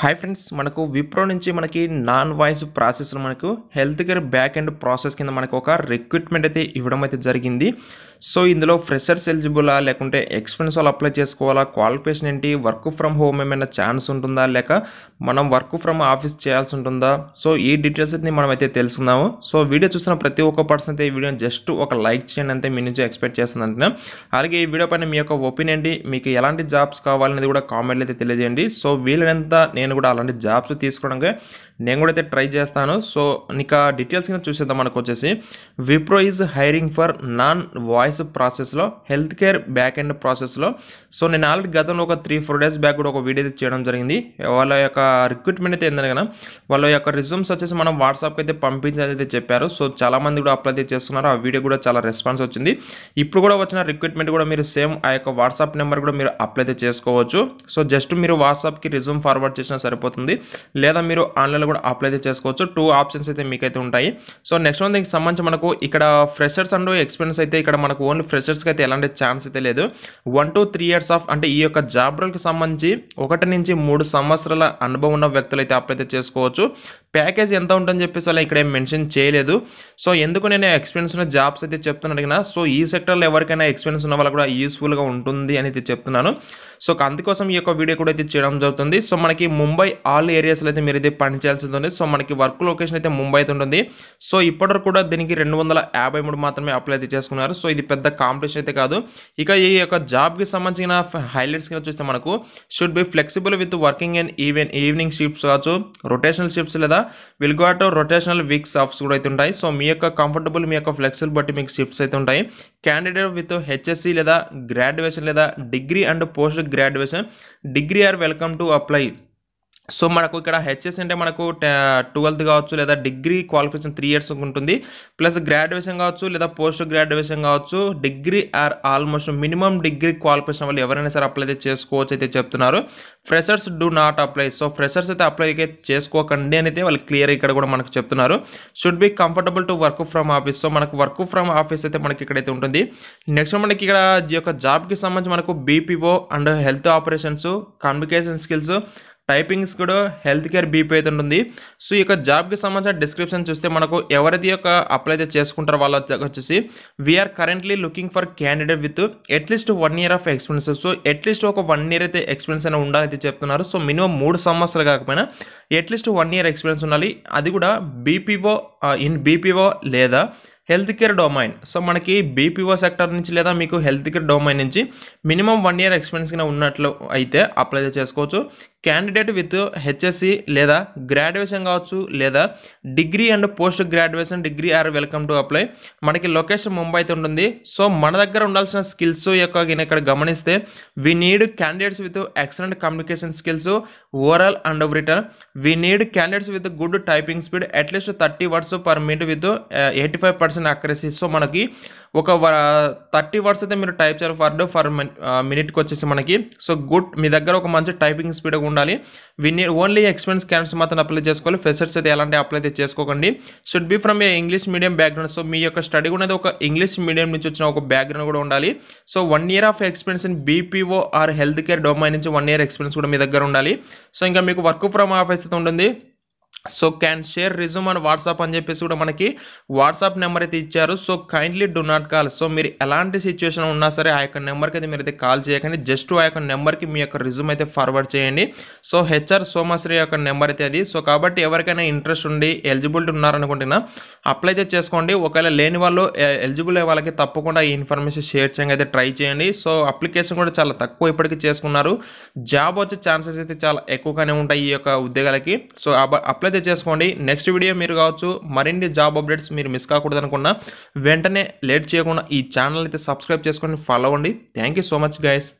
hi friends మనకు విప్రో నుంచి మనకి నాన్ వాయిస్ ప్రాసెస్లో మనకు health care back end process కింద మనకు ఒక రిక్రూట్మెంట్ అయితే ఇవ్వడం అయితే జరిగింది సో ఇందులో ఫ్రెషర్స్ ఎలిజిబులా లేకుంటే ఎక్స్పీరియన్స్ వాళ్ళు అప్లై చేసుకోవాలా క్వాలిఫికేషన్ ఏంటి వర్క్ ఫ్రమ్ హోమ్ ఏమైనా ఛాన్స్ ఉంటుందా లేక మనం వర్క్ ఫ్రమ్ ఆఫీస్ చేయాల్సి ఉంటుందా సో ఈ డీటెయిల్స్ అయితే మనం అయితే తెలుసుకుందాము సో వీడియో చూసిన ప్రతి ఒక్క పర్సన్ అయితే ఈ వీడియో జస్ట్ ఒక లైక్ చేయండి అంతే మీ నుంచి ఎక్స్పెక్ట్ చేస్తుంది అంటున్నా అలాగే ఈ వీడియో పైన మీ యొక్క ఒపీనియన్ మీకు ఎలాంటి జాబ్స్ కావాలనేది కూడా కామెంట్లు అయితే తెలియజేయండి సో వీలైనంత నేను నేను కూడా అలాంటి జాబ్స్ తీసుకోవడానికి నేను కూడా అయితే ట్రై చేస్తాను సో నీకు ఆ డీటెయిల్స్ కింద చూసేద్దాం మనకు వచ్చేసి Wipro is hiring for non voice ప్రాసెస్లో హెల్త్ కేర్ బ్యాక్ ఎండ్ ప్రాసెస్లో సో నేను ఆల్రెడీ గతంలో ఒక త్రీ ఫోర్ డేస్ బ్యాక్ కూడా ఒక వీడియో అయితే చేయడం జరిగింది వాళ్ళ యొక్క రిక్రూట్మెంట్ అయితే ఏంటనగా వాళ్ళ యొక్క రిజ్యూమ్స్ వచ్చేసి మనం వాట్సాప్కి అయితే పంపించాలి అయితే చెప్పారు సో చాలామంది కూడా అప్లై చేస్తున్నారు ఆ వీడియో కూడా చాలా రెస్పాన్స్ వచ్చింది ఇప్పుడు కూడా వచ్చిన రిక్రూట్మెంట్ కూడా మీరు సేమ్ ఆ యొక్క వాట్సాప్ నెంబర్ కూడా మీరు అప్లై అయితే చేసుకోవచ్చు సో జస్ట్ మీరు వాట్సాప్కి రిజ్యూమ్ ఫార్వర్డ్ చేసిన చేసినా సరిపోతుంది లేదా మీరు ఆన్లైన్లో కూడా అప్లై అయితే చేసుకోవచ్చు టూ ఆప్షన్స్ అయితే మీకైతే ఉంటాయి సో నెక్స్ట్ వన్ దీనికి సంబంధించి మనకు ఇక్కడ ఫ్రెషర్స్ అండ్ ఎక్స్పీరియన్స్ అయితే ఇక్కడ మనకు ఓన్లీ ఫ్రెషర్స్కి అయితే ఎలాంటి ఛాన్స్ అయితే లేదు one two three years of అంటే ఈ యొక్క జాబ్ రోల్కి సంబంధించి ఒకటి నుంచి మూడు సంవత్సరాల అనుభవం ఉన్న వ్యక్తులు అయితే అప్లై అయితే చేసుకోవచ్చు ప్యాకేజ్ ఎంత ఉంటుందని చెప్పేసి అలా ఇక్కడ మెన్షన్ చేయలేదు సో ఎందుకు నేను ఎక్స్పీరియన్స్ ఉన్న జాబ్స్ అయితే చెప్తున్నాను అడిగినా సో ఈ సెక్టర్లో ఎవరికైనా ఎక్స్పీరియన్స్ ఉన్న వాళ్ళకి కూడా యూస్ఫుల్గా ఉంటుంది అని అయితే చెప్తున్నాను సో అందుకోసం ఈ యొక్క వీడియో కూడా అయితే చేయడం జరుగుతుంది సో మనకి ముంబై ఆల్ ఏరియాస్లో అయితే మీరు అయితే పనిచేయాల్సి ఉంటుంది సో మనకి వర్క్ లొకేషన్ అయితే ముంబై అయితే ఉంటుంది సో ఇప్పటివరకు కూడా దీనికి రెండు వందల యాభై మూడు మాత్రమే అప్లై అయితే చేసుకున్నారు సో ఇది పెద్ద కాంపిటీషన్ అయితే కాదు ఇక ఈ యొక్క జాబ్కి సంబంధించిన హైలైట్స్ కింద చూస్తే మనకు should be flexible with working and even evening shifts కావచ్చు రొటేషనల్ షిఫ్ట్స్ లేదా will got rotational weeks offs కూడా అయితే ఉంటాయి సో మీ యొక్క కంఫర్టబుల్ మీ యొక్క ఫ్లెక్సిబుల్ బట్టి మీకు షిఫ్ట్స్ అయితే ఉంటాయి క్యాండిడేట్ విత్ హెచ్ఎస్సి లేదా గ్రాడ్యుయేషన్ లేదా degree and post graduation degree are welcome to apply so మనకు ఇక్కడ హెచ్ఎస్ అంటే మనకు ట్వెల్త్ కావచ్చు లేదా డిగ్రీ క్వాలిఫికేషన్ త్రీ ఇయర్స్ ఉంటుంది ప్లస్ గ్రాడ్యుయేషన్ కావచ్చు లేదా పోస్ట్ గ్రాడ్యుయేషన్ కావచ్చు degree or almost minimum degree qualification వాళ్ళు ఎవరైనా సరే అప్లై అయితే చేసుకోవచ్చు అయితే చెప్తున్నారు freshers do not apply so freshers అయితే అప్లై చేసుకోకండి అని అయితే వాళ్ళు క్లియర్ ఇక్కడ కూడా మనకు చెప్తున్నారు should be comfortable to work from office so మనకు వర్క్ ఫ్రమ్ ఆఫీస్ అయితే మనకి ఇక్కడైతే ఉంటుంది నెక్స్ట్ మనకి ఇక్కడ యొక్క జాబ్కి సంబంధించి మనకు BPO and health operations communication skills typings కూడా హెల్త్ కేర్ బీపీ అయితే ఉంటుంది సో ఈ యొక్క జాబ్కి సంబంధించిన డిస్క్రిప్షన్ చూస్తే మనకు ఎవరైతే యొక్క అప్లై అయితే చేసుకుంటారో వాళ్ళ వచ్చేసి we are currently looking for candidate with at least one year of experience so at least ఒక వన్ ఇయర్ అయితే ఎక్స్పీరియన్స్ అయినా ఉండాలైతే చెప్తున్నారు సో మినిమం మూడు సంవత్సరాలు కాకపోయినా అట్లీస్ట్ వన్ ఇయర్ ఎక్స్పీరియన్స్ ఉండాలి అది కూడా బీపీఓ ఇన్ బీపీఓ లేదా హెల్త్ కేర్ డొమైన్ సో మనకి బీపీఓ సెక్టర్ నుంచి లేదా మీకు హెల్త్ కేర్ డొమైన్ నుంచి మినిమం వన్ ఇయర్ ఎక్స్పీరియన్స్ కింద ఉన్నట్లు అయితే అప్లై చేసుకోవచ్చు క్యాండిడేట్ విత్ హెచ్ఎస్సి లేదా గ్రాడ్యుయేషన్ కావచ్చు లేదా degree and post graduation degree are welcome to apply మనకి లొకేషన్ ముంబై అయితే ఉంటుంది సో మన దగ్గర ఉండాల్సిన స్కిల్స్ యొక్క ఇక్కడ గమనిస్తే we need candidates with excellent communication skills overall and written we need candidates with good typing speed at least thirty words per minute with eighty five percent accuracy so మనకి ఒక థర్టీ వర్డ్స్ అయితే మీరు type చేయాలి for for మినిట్కి వచ్చేసి మనకి so good మీ దగ్గర ఒక మంచి టైపింగ్ స్పీడ్ ఉండాలి విన్ ఓన్లీ ఎక్స్పెన్స్ క్యాండిడేట్స్ మాత్రం అప్లై చేసుకోవాలి ఫ్రెషర్స్ అయితే ఎలాంటి అప్లై అయితే చేసుకోకండి should be from a English medium background so మీ యొక్క స్టడీ కూడా ఒక ఇంగ్లీష్ మీడియం నుంచి వచ్చిన ఒక బ్యాక్గ్రౌండ్ కూడా ఉండాలి so one year of experience in BPO or health care domain నుంచి వన్ ఇయర్ ఎక్స్పీరియన్స్ కూడా మీ దగ్గర ఉండాలి సో ఇంకా మీకు వర్క్ ఫ్రమ్ ఆఫీస్ అయితే ఉంటుంది so can share resume and WhatsApp అని చెప్పేసి కూడా మనకి వాట్సాప్ నెంబర్ అయితే ఇచ్చారు so kindly do not call so మీరు ఎలాంటి సిచ్యువేషన్ ఉన్నా సరే ఆ యొక్క నెంబర్కి అయితే మీరు అయితే కాల్ చేయకండి జస్ట్ ఆ యొక్క నెంబర్కి మీ యొక్క రిజ్యూమ్ అయితే ఫార్వర్డ్ చేయండి సో హెచ్ఆర్ సోమాశ్రీ యొక్క నెంబర్ అయితే అది సో కాబట్టి ఎవరికైనా ఇంట్రెస్ట్ ఉండి ఎలిజిబిలిటీ ఉన్నారనుకుంటున్నా అప్లై అయితే చేసుకోండి ఒకవేళ లేని వాళ్ళు ఎలిజిబుల్ అయ్యే వాళ్ళకి తప్పకుండా ఈ ఇన్ఫర్మేషన్ షేర్ చేయడానికి అయితే ట్రై చేయండి సో అప్లికేషన్ కూడా చాలా తక్కువ ఇప్పటికీ చేసుకున్నారు జాబ్ వచ్చే ఛాన్సెస్ అయితే చాలా ఎక్కువగానే ఉంటాయి ఈ యొక్క ఉద్యోగాలకి సో అప్లై అయితే చేసుకోండి నెక్స్ట్ వీడియో మీరు కావచ్చు మరిన్ని జాబ్ అప్డేట్స్ మీరు మిస్ కాకూడదు అనుకున్నా వెంటనే లేట్ చేయకుండా ఈ ఛానల్ అయితే సబ్స్క్రైబ్ చేసుకొని ఫాలో అవ్వండి థ్యాంక్ సో మచ్ గైస్